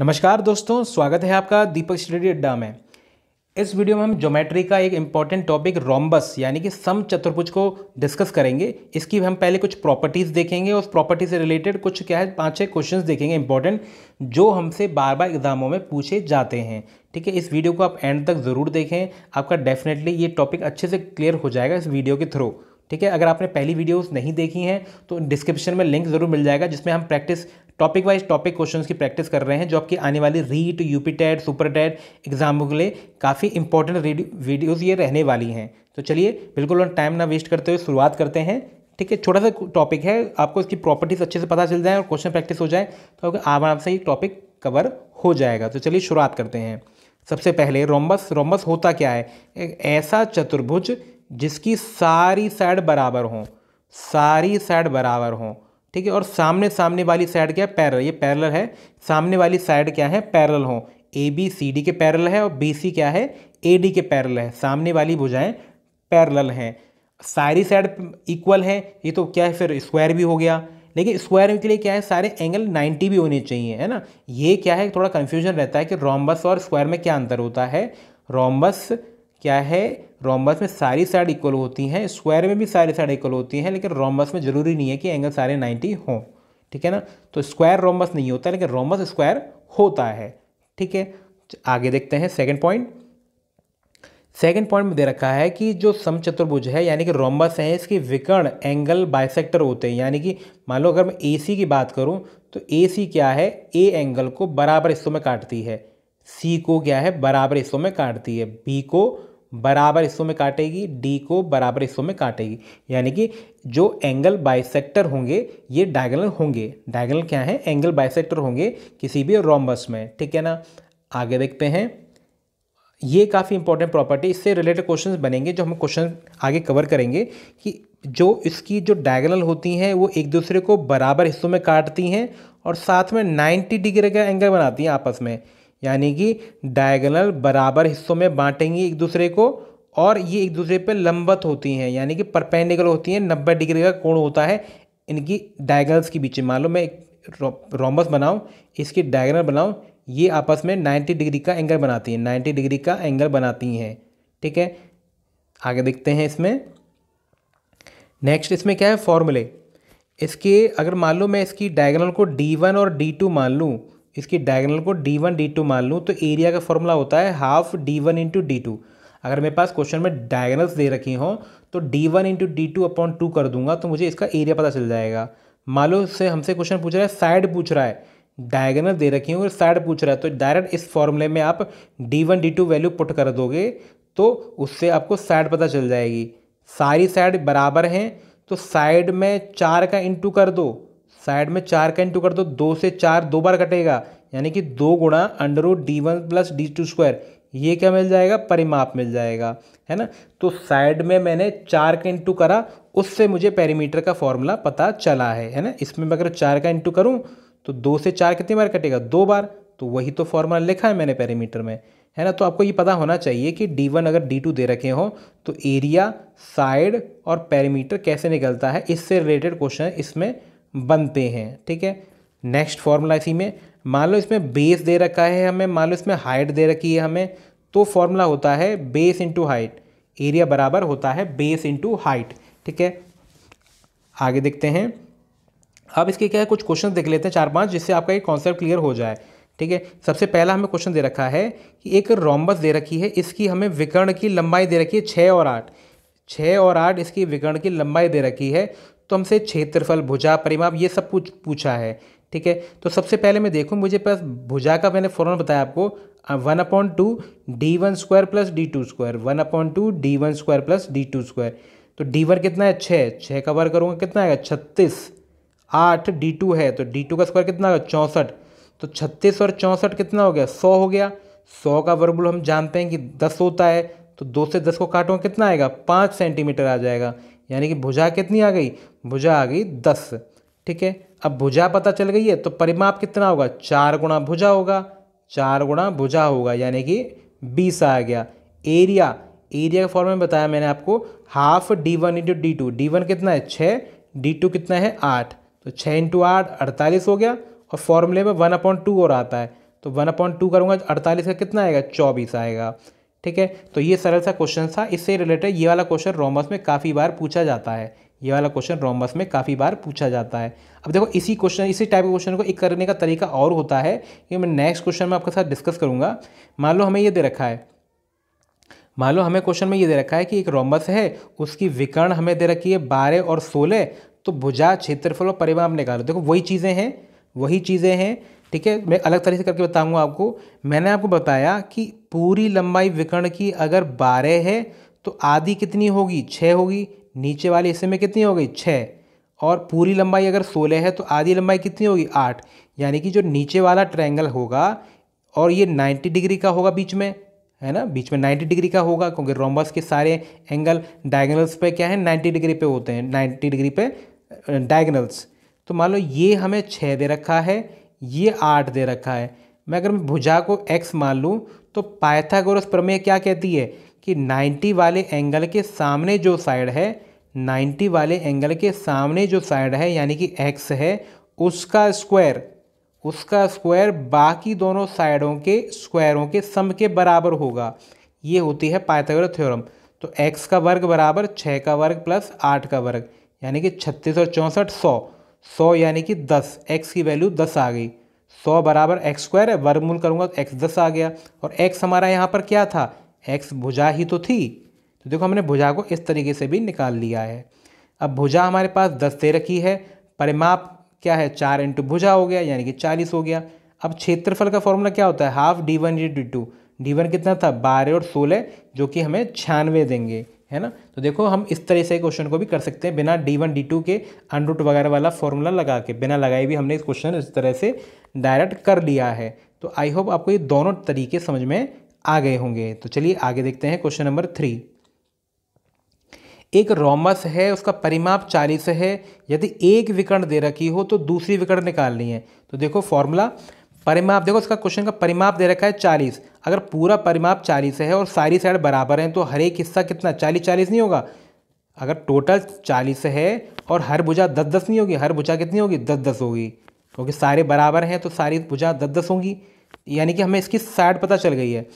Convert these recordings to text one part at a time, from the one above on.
नमस्कार दोस्तों स्वागत है आपका दीपक स्टडी अड्डा में इस वीडियो में हम ज्योमेट्री का एक इम्पॉर्टेंट टॉपिक रोम्बस यानी कि सम चतुर्भुज को डिस्कस करेंगे इसकी हम पहले कुछ प्रॉपर्टीज़ देखेंगे और प्रॉपर्टी से रिलेटेड कुछ क्या है पाँच छः क्वेश्चंस देखेंगे इंपॉर्टेंट जो हमसे बार बार एग्जामों में पूछे जाते हैं ठीक है इस वीडियो को आप एंड तक ज़रूर देखें आपका डेफिनेटली ये टॉपिक अच्छे से क्लियर हो जाएगा इस वीडियो के थ्रू ठीक है अगर आपने पहली वीडियोस नहीं देखी हैं तो डिस्क्रिप्शन में लिंक ज़रूर मिल जाएगा जिसमें हम practice topic wise topic questions की प्रैक्टिस कर रहे हैं जो आपकी आने वाली REET UP TET super TET एग्जामों के लिए काफ़ी इंपॉर्टेंट वीडियोज़ ये रहने वाली हैं तो चलिए बिल्कुल और टाइम ना वेस्ट करते हुए शुरुआत करते हैं ठीक है छोटा सा टॉपिक है आपको इसकी प्रॉपर्टीज़ अच्छे से पता चल जाए और क्वेश्चन प्रैक्टिस हो जाए तो आराम से ये टॉपिक कवर हो जाएगा तो चलिए शुरुआत करते हैं सबसे पहले रोम्बस रोम्बस होता क्या है ऐसा चतुर्भुज जिसकी सारी साइड बराबर हों सारी साइड बराबर हों ठीक है और सामने सामने वाली साइड क्या है पैरल ये पैरल है सामने वाली साइड क्या है पैरल हों ए बी सी डी के पैरल है और बी सी क्या है ए डी के पैरल है सामने वाली भुजाएं पैरल हैं सारी साइड इक्वल हैं ये तो क्या है फिर स्क्वायर भी हो गया लेकिन स्क्वायर के लिए क्या है सारे एंगल 90 भी होने चाहिए है ना ये क्या है थोड़ा कन्फ्यूजन रहता है कि रोमबस और स्क्वायर में क्या अंतर होता है रोमबस क्या है रोमबस में सारी साइड इक्वल होती हैं स्क्वायर में भी सारी साइड इक्वल होती हैं लेकिन रोमबस में ज़रूरी नहीं है कि एंगल सारे 90 हों ठीक है ना तो स्क्वायर रोमबस नहीं होता लेकिन रोमबस स्क्वायर होता है ठीक है आगे देखते हैं सेकेंड पॉइंट सेकेंड पॉइंट में दे रखा है कि जो समचतुर्भुज है यानी कि रोमबस है इसके विकर्ण एंगल बाइसेक्टर होते हैं यानी कि मान लो अगर मैं सी की बात करूं तो सी क्या है ए एंगल को बराबर हिस्सों में काटती है सी को क्या है बराबर हिस्सों में काटती है बी को बराबर हिस्सों में काटेगी डी को बराबर हिस्सों में काटेगी यानी कि जो एंगल बाइसेक्टर होंगे ये डायगनल होंगे डायगनल क्या है एंगल बाइसेक्टर होंगे किसी भी रोमबस में ठीक है ना आगे देखते हैं ये काफ़ी इंपॉर्टेंट प्रॉपर्टी इससे रिलेटेड क्वेश्चंस बनेंगे जो हम क्वेश्चन आगे कवर करेंगे कि जो इसकी जो डायगनल होती हैं वो एक दूसरे को बराबर हिस्सों में काटती हैं और साथ में 90 डिग्री का एंगल बनाती हैं आपस में यानी कि डायगोनल बराबर हिस्सों में बांटेंगी एक दूसरे को और ये एक दूसरे पर लंबत होती हैं यानी कि परपेंडिकुलर होती हैं नब्बे डिग्री का कोण होता है इनकी डायगनल्स के बीच में मान लो मैं एक रोमबस बनाऊँ इसकी डायगनल बनाऊँ ये आपस में नाइन्टी डिग्री का एंगल बनाती हैं नाइन्टी डिग्री का एंगल बनाती हैं ठीक है आगे देखते हैं इसमें नेक्स्ट इसमें क्या है फॉर्मूले इसके अगर मान लो मैं इसकी डायगनल को डी वन और डी टू मान लूँ इसकी डायगनल को डी वन डी टू मान लूँ तो एरिया का फॉर्मूला होता है half D one into D two अगर मेरे पास क्वेश्चन में डायगनल्स दे रखी हों तो D one into D two upon two कर दूंगा तो मुझे इसका एरिया पता चल जाएगा मान लो से हमसे क्वेश्चन पूछ रहा है साइड पूछ रहा है डायगनल दे रखी हूँ और साइड पूछ रहा है तो डायरेक्ट इस फॉर्मूले में आप D one D two value put कर दोगे तो उससे आपको साइड पता चल जाएगी सारी साइड बराबर हैं तो साइड में चार का इंटू कर दो साइड में चार का इंटू कर दो दो से चार दो बार कटेगा यानी कि दो गुणा under root D one plus D two square ये क्या मिल जाएगा परिमाप मिल जाएगा है ना तो साइड में मैंने चार का इंटू करा उससे मुझे पेरीमीटर का फॉर्मूला पता चला है है ना इसमें मैं अगर चार का इंटू करूँ तो दो से चार कितनी बार कटेगा दो बार तो वही तो फॉर्मूला लिखा है मैंने पेरीमीटर में है ना तो आपको ये पता होना चाहिए कि वन अगर टू दे रखे हों तो एरिया साइड और पेरीमीटर कैसे निकलता है इससे रिलेटेड क्वेश्चन इसमें बनते हैं ठीक है नेक्स्ट फॉर्मूला इसी में मान लो इसमें बेस दे रखा है हमें मान लो इसमें हाइट दे रखी है हमें तो फॉर्मूला होता है बेस इंटू हाइट एरिया बराबर होता है बेस इंटू हाइट ठीक है आगे देखते हैं अब इसके क्या है कुछ क्वेश्चन देख लेते हैं चार पांच जिससे आपका ये कॉन्सेप्ट क्लियर हो जाए ठीक है सबसे पहला हमें क्वेश्चन दे रखा है कि एक रोम्बस दे रखी है इसकी हमें विकर्ण की लंबाई दे रखी है छः और आठ छः और आठ इसकी विकर्ण की लंबाई दे रखी है तो हमसे क्षेत्रफल भुजा परिमाप ये सब कुछ पूछा है ठीक है तो सबसे पहले मैं देखूँ मुझे पास भुजा का मैंने फॉर्मल बताया आपको one upon two D one square plus D two square one upon two D one square plus D two square तो डी वन कितना है छः छः का वर्ग करूँगा कितना आएगा छत्तीस आठ डी टू है तो डी टू का स्क्वायर कितना होगा चौंसठ तो छत्तीस और चौंसठ कितना हो गया सौ हो गया सौ का वर्गमूल हम जानते हैं कि दस होता है तो दो से दस को काटूंगा कितना आएगा पाँच सेंटीमीटर आ जाएगा यानी कि भुजा कितनी आ गई भुजा आ गई दस ठीक है अब भुजा पता चल गई है तो परिमाप कितना होगा चार गुणा भुजा होगा चार गुणा भुजा होगा यानी कि बीस आ गया एरिया एरिया के फॉर्म में बताया मैंने आपको half D one into D two D one कितना है छः डी टू कितना है आठ तो छः इंटू आठ अड़तालीस हो गया और फॉर्मूले में वन अपॉइंट टू और आता है तो वन अपॉइंट टू करूँगा अड़तालीस का कितना आएगा चौबीस आएगा ठीक है तो ये सरल सा क्वेश्चन था इससे रिलेटेड ये वाला क्वेश्चन रोमबस में काफ़ी बार पूछा जाता है ये वाला क्वेश्चन रोमबस में काफ़ी बार पूछा जाता है अब देखो इसी क्वेश्चन इसी टाइप के क्वेश्चन को एक करने का तरीका और होता है कि मैं नेक्स्ट क्वेश्चन में आपके साथ डिस्कस करूंगा मान लो हमें ये दे रखा है मान लो हमें क्वेश्चन में ये दे रखा है कि एक रोमस है उसकी विकर्ण हमें दे रखी है बारह और सोलह तो भुजा क्षेत्रफल और परिमाप निकालो देखो वही चीज़ें हैं वही चीज़ें हैं ठीक है मैं अलग तरह से करके बताऊंगा आपको मैंने आपको बताया कि पूरी लंबाई विकर्ण की अगर बारह है तो आधी कितनी होगी छः होगी नीचे वाले हिस्से में कितनी हो गई छः और पूरी लंबाई अगर सोलह है तो आधी लंबाई कितनी होगी आठ यानी कि जो नीचे वाला ट्रायंगल होगा और ये नाइन्टी डिग्री का होगा बीच में है ना बीच में 90 डिग्री का होगा क्योंकि रोमबस के सारे एंगल डायगनल्स पे क्या है 90 डिग्री पे होते हैं 90 डिग्री पे डायगनल्स तो मान लो ये हमें छः दे रखा है ये आठ दे रखा है मैं अगर मैं भुजा को एक्स मान लूँ तो पाइथागोरस प्रमेय क्या कहती है कि 90 वाले एंगल के सामने जो साइड है 90 वाले एंगल के सामने जो साइड है यानी कि एक्स है उसका स्क्वायर उसका स्क्वायर बाकी दोनों साइडों के स्क्वायरों के सम के बराबर होगा ये होती है पाइथागोरस थ्योरम तो एक्स का वर्ग बराबर छः का वर्ग प्लस आठ का वर्ग यानी कि छत्तीस और चौंसठ सौ सौ यानी कि दस एक्स की वैल्यू दस आ गई सौ बराबर एक्स स्क्वायर है वर्गमूल करूँगा तो एक्स दस आ गया और एक्स हमारा यहाँ पर क्या था एक्स भुजा ही तो थी तो देखो हमने भुजा को इस तरीके से भी निकाल लिया है अब भुजा हमारे पास दस दे रखी है परिमाप क्या है चार इंटू भुजा हो गया यानी कि चालीस हो गया अब क्षेत्रफल का फॉर्मूला क्या होता है half D one D two D one कितना था बारह और सोलह जो कि हमें छियानवे देंगे है ना तो देखो हम इस तरह से क्वेश्चन को भी कर सकते हैं बिना डी वन डी टू के अनरूट वगैरह वाला फॉर्मूला लगा के बिना लगाए भी हमने इस क्वेश्चन इस तरह से डायरेक्ट कर लिया है तो आई होप आपको ये दोनों तरीके समझ में आ गए होंगे तो चलिए आगे देखते हैं क्वेश्चन नंबर थ्री एक रोमस है उसका परिमाप चालीस है यदि एक विकर्ण दे रखी हो तो दूसरी विकर्ण निकालनी है तो देखो फॉर्मूला परिमाप देखो इसका क्वेश्चन का परिमाप दे रखा है चालीस अगर पूरा परिमाप चालीस है और सारी साइड बराबर हैं तो हर एक हिस्सा कितना चालीस चालीस नहीं होगा अगर टोटल चालीस है और हर भुजा दस दस नहीं होगी हर भुजा कितनी होगी दस दस होगी क्योंकि सारे बराबर हैं तो सारी भुजा दस दस होंगी यानी कि हमें इसकी साइड पता चल गई है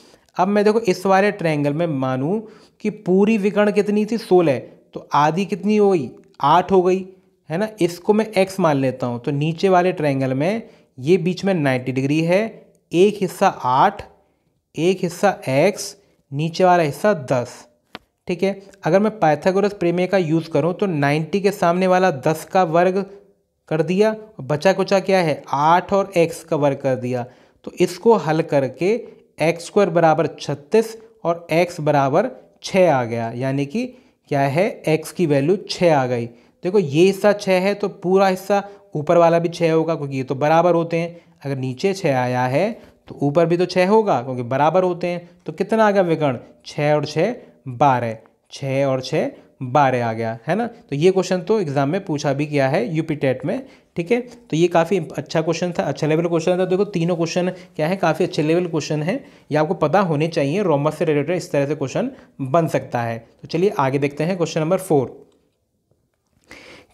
अब मैं देखो इस वाले ट्रायंगल में मानूँ कि पूरी विकर्ण कितनी थी सोलह तो आधी कितनी हो गई आठ हो गई है ना इसको मैं एक्स मान लेता हूँ तो नीचे वाले ट्रायंगल में ये बीच में 90 डिग्री है एक हिस्सा आठ एक हिस्सा एक्स नीचे वाला हिस्सा दस ठीक है अगर मैं पाइथागोरस प्रेमे का यूज़ करूँ तो 90 के सामने वाला 10 का वर्ग कर दिया और बचा कुचा क्या है 8 और x का वर्ग कर दिया तो इसको हल करके एक्स स्क्वायर बराबर छत्तीस और एक्स बराबर छ आ गया यानी कि क्या है एक्स की वैल्यू छः आ गई देखो ये हिस्सा छः है तो पूरा हिस्सा ऊपर वाला भी छः होगा क्योंकि ये तो बराबर होते हैं अगर नीचे छः आया है तो ऊपर भी तो छः होगा क्योंकि बराबर होते हैं तो कितना आ गया विकर्ण छः और छः बारह छः और छः बारह आ गया है ना तो ये क्वेश्चन तो एग्ज़ाम में पूछा भी गया है यूपी टेट e में ठीक है तो ये काफ़ी अच्छा क्वेश्चन था अच्छा लेवल क्वेश्चन था तो देखो तीनों क्वेश्चन क्या है काफ़ी अच्छे लेवल क्वेश्चन है ये आपको पता होने चाहिए रोमस से रिलेटेड इस तरह से क्वेश्चन बन सकता है तो चलिए आगे देखते हैं क्वेश्चन नंबर फोर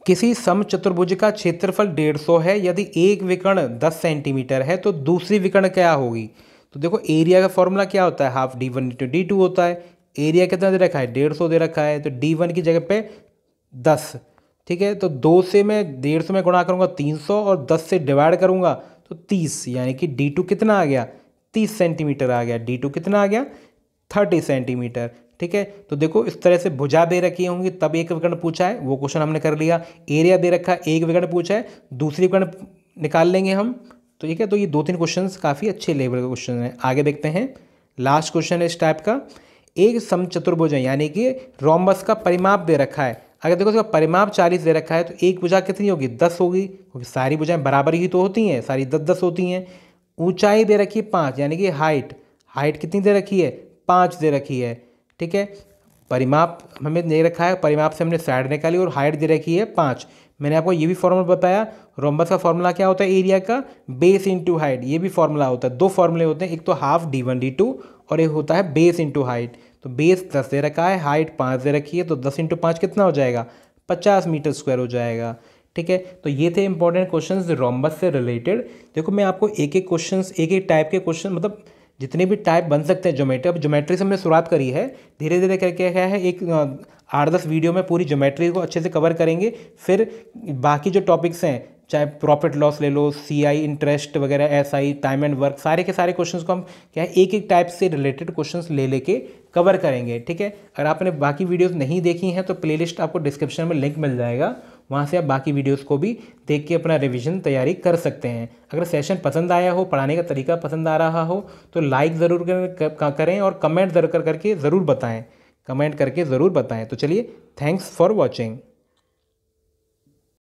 किसी सम चतुर्भुज का क्षेत्रफल डेढ़ सौ है यदि एक विकर्ण दस सेंटीमीटर है तो दूसरी विकर्ण क्या होगी तो देखो एरिया का फॉर्मूला क्या होता है half D one into D two होता है एरिया कितना दे रखा है डेढ़ सौ दे रखा है तो डी वन की जगह पे दस ठीक है तो दो से मैं डेढ़ सौ में गुणा करूँगा तीन सौ और दस से डिवाइड करूँगा तो तीस यानी कि डी टू कितना आ गया तीस सेंटीमीटर आ गया डी टू कितना आ गया थर्टी सेंटीमीटर ठीक है तो देखो इस तरह से भुजा दे रखी होंगी तब एक विकर्ण पूछा है वो क्वेश्चन हमने कर लिया एरिया दे रखा एक विकर्ण पूछा है दूसरी विकर्ण निकाल लेंगे हम तो ठीक है तो ये दो तीन क्वेश्चन काफ़ी अच्छे लेवल के क्वेश्चन हैं आगे देखते हैं लास्ट क्वेश्चन है इस टाइप का एक समचतुर्भुज है यानी कि रोमबस का परिमाप दे रखा है अगर देखो इसका परिमाप चालीस दे रखा है तो एक भुजा कितनी होगी दस होगी क्योंकि सारी भुजाएं बराबर ही तो होती हैं सारी दस दस होती हैं ऊंचाई दे रखी है पाँच यानी कि हाइट हाइट कितनी दे रखी है पाँच दे रखी है ठीक है परिमाप हमें दे रखा है परिमाप से हमने साइड निकाली और हाइट दे रखी है पाँच मैंने आपको ये भी फॉर्मूला बताया रोम्बस का फॉर्मूला क्या होता है एरिया का बेस इंटू हाइट ये भी फॉर्मूला होता है दो फॉर्मूले होते हैं एक तो half D one D two और एक होता है बेस इंटू हाइट तो बेस दस दे रखा है हाइट पाँच दे रखी है तो दस इंटू पाँच कितना हो जाएगा पचास मीटर स्क्वायर हो जाएगा ठीक है तो ये थे इंपॉर्टेंट क्वेश्चन रोम्बस से रिलेटेड देखो मैं आपको एक एक क्वेश्चन एक एक टाइप के क्वेश्चन मतलब जितने भी टाइप बन सकते हैं ज्योमेट्री अब ज्योमेट्री से हमने शुरुआत करी है धीरे धीरे करके क्या है एक आठ दस वीडियो में पूरी ज्योमेट्री को अच्छे से कवर करेंगे फिर बाकी जो टॉपिक्स हैं चाहे प्रॉफिट लॉस ले लो सी आई इंटरेस्ट वगैरह S I time and work सारे के सारे क्वेश्चंस को हम क्या है एक एक टाइप से रिलेटेड क्वेश्चंस ले लेके कवर करेंगे ठीक है अगर आपने बाकी वीडियोस नहीं देखी हैं तो प्लेलिस्ट आपको डिस्क्रिप्शन में लिंक मिल जाएगा वहाँ से आप बाकी वीडियोज़ को भी देख के अपना रिविजन तैयारी कर सकते हैं अगर सेशन पसंद आया हो पढ़ाने का तरीका पसंद आ रहा हो तो लाइक ज़रूर करें और कमेंट जरूर करके ज़रूर बताएँ कमेंट करके ज़रूर बताएँ तो चलिए थैंक्स फॉर वॉचिंग